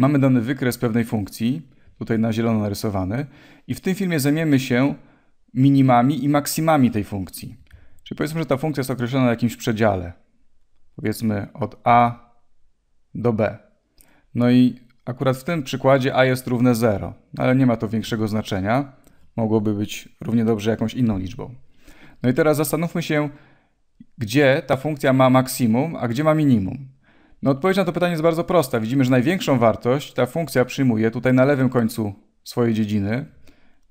Mamy dany wykres pewnej funkcji, tutaj na zielono narysowany, i w tym filmie zajmiemy się minimami i maksimami tej funkcji. Czyli powiedzmy, że ta funkcja jest określona na jakimś przedziale, powiedzmy od a do b. No i akurat w tym przykładzie a jest równe 0, no ale nie ma to większego znaczenia. Mogłoby być równie dobrze jakąś inną liczbą. No i teraz zastanówmy się, gdzie ta funkcja ma maksimum, a gdzie ma minimum. No odpowiedź na to pytanie jest bardzo prosta. Widzimy, że największą wartość ta funkcja przyjmuje tutaj na lewym końcu swojej dziedziny.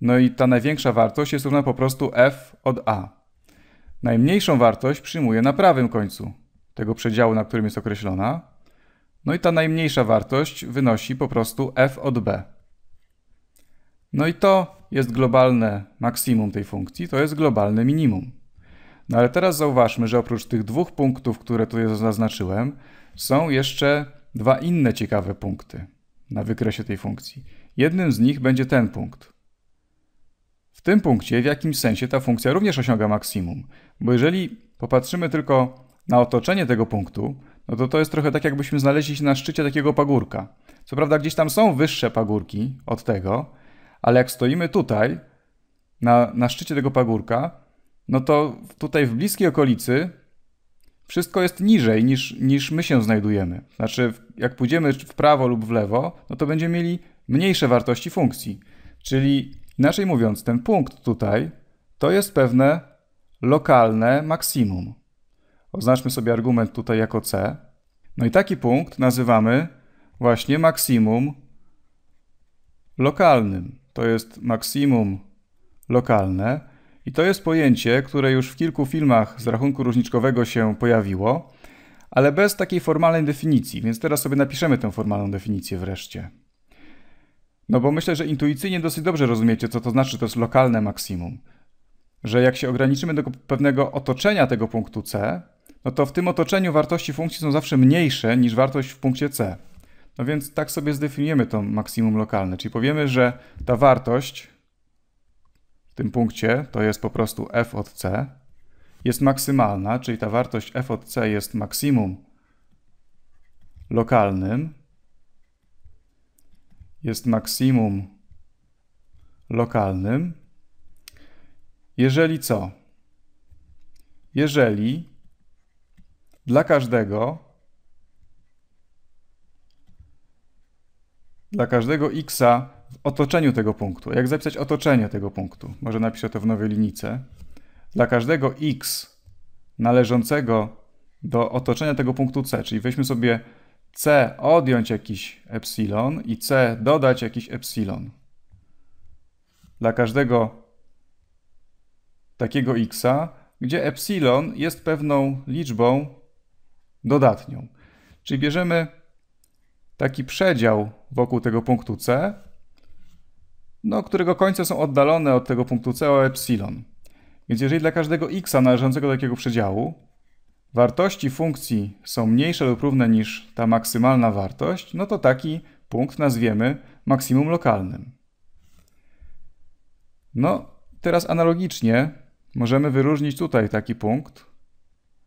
No i ta największa wartość jest równa po prostu f od a. Najmniejszą wartość przyjmuje na prawym końcu tego przedziału, na którym jest określona. No i ta najmniejsza wartość wynosi po prostu f od b. No i to jest globalne maksimum tej funkcji, to jest globalne minimum. No ale teraz zauważmy, że oprócz tych dwóch punktów, które tu zaznaczyłem, są jeszcze dwa inne ciekawe punkty na wykresie tej funkcji. Jednym z nich będzie ten punkt. W tym punkcie w jakimś sensie ta funkcja również osiąga maksimum, bo jeżeli popatrzymy tylko na otoczenie tego punktu, no to to jest trochę tak, jakbyśmy znaleźli się na szczycie takiego pagórka. Co prawda gdzieś tam są wyższe pagórki od tego, ale jak stoimy tutaj, na, na szczycie tego pagórka, no to tutaj w bliskiej okolicy wszystko jest niżej niż, niż my się znajdujemy. Znaczy, jak pójdziemy w prawo lub w lewo, no to będziemy mieli mniejsze wartości funkcji. Czyli inaczej mówiąc, ten punkt tutaj to jest pewne lokalne maksimum. Oznaczmy sobie argument tutaj jako C. No i taki punkt nazywamy właśnie maksimum lokalnym. To jest maksimum lokalne. I to jest pojęcie, które już w kilku filmach z rachunku różniczkowego się pojawiło, ale bez takiej formalnej definicji, więc teraz sobie napiszemy tę formalną definicję wreszcie. No bo myślę, że intuicyjnie dosyć dobrze rozumiecie, co to znaczy, że to jest lokalne maksimum. Że jak się ograniczymy do pewnego otoczenia tego punktu C, no to w tym otoczeniu wartości funkcji są zawsze mniejsze niż wartość w punkcie C. No więc tak sobie zdefiniujemy to maksimum lokalne, czyli powiemy, że ta wartość tym punkcie, to jest po prostu f od c, jest maksymalna, czyli ta wartość f od c jest maksimum lokalnym, jest maksimum lokalnym, jeżeli co? Jeżeli dla każdego dla każdego a w otoczeniu tego punktu. Jak zapisać otoczenie tego punktu? Może napiszę to w nowej linijce. Dla każdego x należącego do otoczenia tego punktu c, czyli weźmy sobie c odjąć jakiś epsilon i c dodać jakiś epsilon. Dla każdego takiego xa, gdzie epsilon jest pewną liczbą dodatnią. Czyli bierzemy taki przedział wokół tego punktu C no, którego końce są oddalone od tego punktu C o epsilon. Więc jeżeli dla każdego x należącego do takiego przedziału wartości funkcji są mniejsze lub równe niż ta maksymalna wartość, no to taki punkt nazwiemy maksimum lokalnym. No, teraz analogicznie możemy wyróżnić tutaj taki punkt.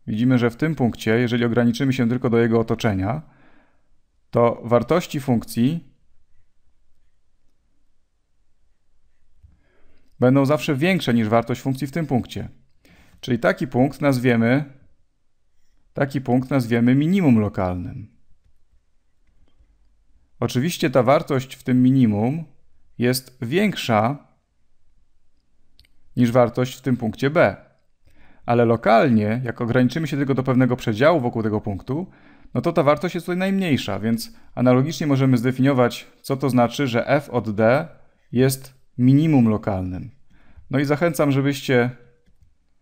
Widzimy, że w tym punkcie, jeżeli ograniczymy się tylko do jego otoczenia, to wartości funkcji będą zawsze większe niż wartość funkcji w tym punkcie. Czyli taki punkt nazwiemy taki punkt nazwiemy minimum lokalnym. Oczywiście ta wartość w tym minimum jest większa niż wartość w tym punkcie B. Ale lokalnie, jak ograniczymy się tylko do pewnego przedziału wokół tego punktu, no to ta wartość jest tutaj najmniejsza, więc analogicznie możemy zdefiniować, co to znaczy, że f od d jest minimum lokalnym. No i zachęcam, żebyście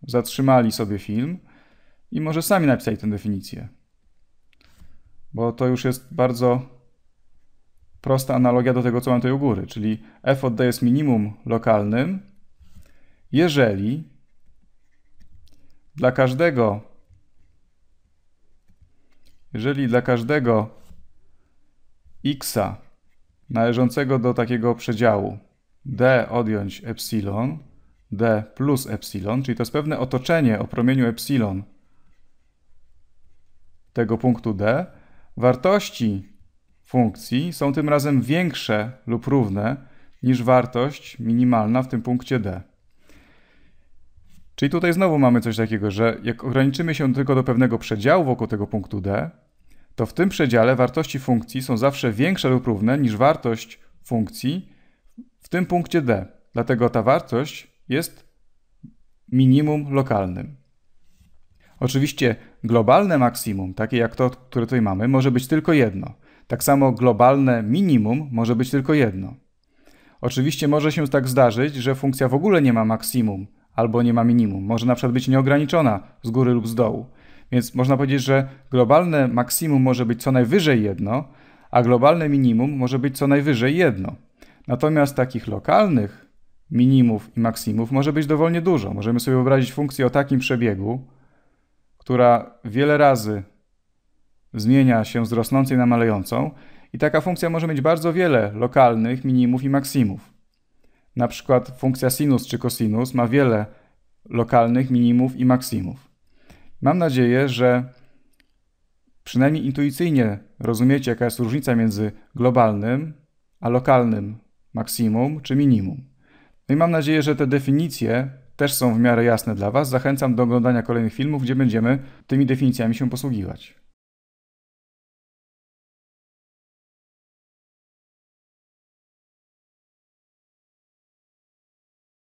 zatrzymali sobie film i może sami napisali tę definicję. Bo to już jest bardzo prosta analogia do tego, co mam tutaj u góry, czyli f od d jest minimum lokalnym, jeżeli dla każdego jeżeli dla każdego x należącego do takiego przedziału d odjąć epsilon, d plus epsilon, czyli to jest pewne otoczenie o promieniu epsilon tego punktu d. Wartości funkcji są tym razem większe lub równe niż wartość minimalna w tym punkcie d. Czyli tutaj znowu mamy coś takiego, że jak ograniczymy się tylko do pewnego przedziału wokół tego punktu d, to w tym przedziale wartości funkcji są zawsze większe lub równe niż wartość funkcji w tym punkcie D. Dlatego ta wartość jest minimum lokalnym. Oczywiście globalne maksimum, takie jak to, które tutaj mamy, może być tylko jedno. Tak samo globalne minimum może być tylko jedno. Oczywiście może się tak zdarzyć, że funkcja w ogóle nie ma maksimum albo nie ma minimum. Może na przykład być nieograniczona z góry lub z dołu. Więc można powiedzieć, że globalne maksimum może być co najwyżej jedno, a globalne minimum może być co najwyżej jedno. Natomiast takich lokalnych minimów i maksimów może być dowolnie dużo. Możemy sobie wyobrazić funkcję o takim przebiegu, która wiele razy zmienia się z rosnącej na malejącą i taka funkcja może mieć bardzo wiele lokalnych minimów i maksimów. Na przykład funkcja sinus czy kosinus ma wiele lokalnych minimów i maksimów. Mam nadzieję, że przynajmniej intuicyjnie rozumiecie, jaka jest różnica między globalnym a lokalnym maksimum czy minimum. No i mam nadzieję, że te definicje też są w miarę jasne dla Was. Zachęcam do oglądania kolejnych filmów, gdzie będziemy tymi definicjami się posługiwać.